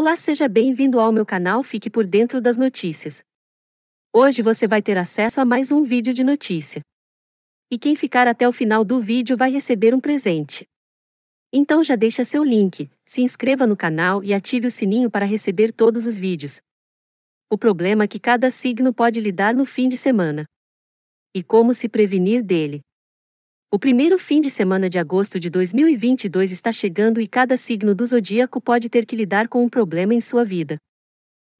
Olá, seja bem-vindo ao meu canal Fique por Dentro das Notícias. Hoje você vai ter acesso a mais um vídeo de notícia. E quem ficar até o final do vídeo vai receber um presente. Então já deixa seu link, se inscreva no canal e ative o sininho para receber todos os vídeos. O problema é que cada signo pode lidar no fim de semana. E como se prevenir dele? O primeiro fim de semana de agosto de 2022 está chegando e cada signo do zodíaco pode ter que lidar com um problema em sua vida.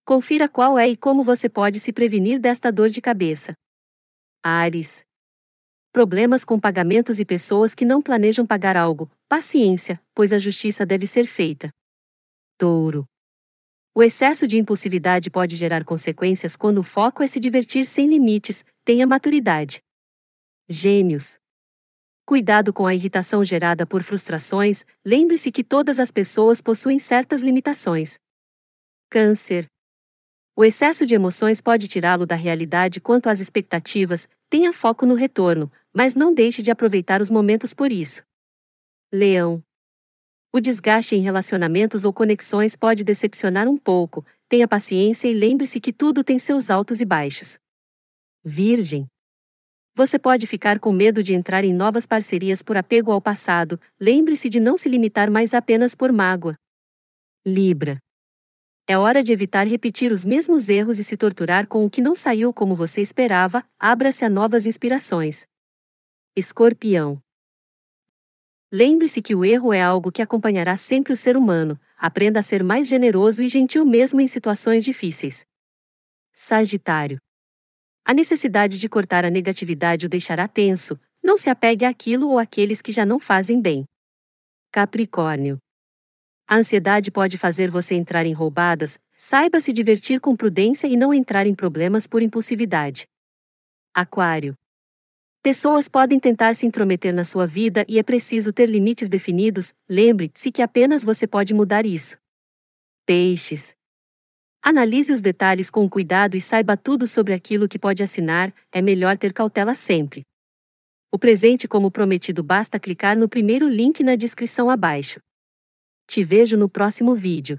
Confira qual é e como você pode se prevenir desta dor de cabeça. Ares. Problemas com pagamentos e pessoas que não planejam pagar algo. Paciência, pois a justiça deve ser feita. Touro. O excesso de impulsividade pode gerar consequências quando o foco é se divertir sem limites. Tenha maturidade. Gêmeos Cuidado com a irritação gerada por frustrações, lembre-se que todas as pessoas possuem certas limitações. Câncer. O excesso de emoções pode tirá-lo da realidade quanto às expectativas, tenha foco no retorno, mas não deixe de aproveitar os momentos por isso. Leão. O desgaste em relacionamentos ou conexões pode decepcionar um pouco, tenha paciência e lembre-se que tudo tem seus altos e baixos. Virgem. Você pode ficar com medo de entrar em novas parcerias por apego ao passado, lembre-se de não se limitar mais apenas por mágoa. Libra. É hora de evitar repetir os mesmos erros e se torturar com o que não saiu como você esperava, abra-se a novas inspirações. Escorpião. Lembre-se que o erro é algo que acompanhará sempre o ser humano, aprenda a ser mais generoso e gentil mesmo em situações difíceis. Sagitário. A necessidade de cortar a negatividade o deixará tenso, não se apegue àquilo ou àqueles que já não fazem bem. Capricórnio. A ansiedade pode fazer você entrar em roubadas, saiba se divertir com prudência e não entrar em problemas por impulsividade. Aquário. Pessoas podem tentar se intrometer na sua vida e é preciso ter limites definidos, lembre-se que apenas você pode mudar isso. Peixes. Analise os detalhes com cuidado e saiba tudo sobre aquilo que pode assinar, é melhor ter cautela sempre. O presente como prometido basta clicar no primeiro link na descrição abaixo. Te vejo no próximo vídeo.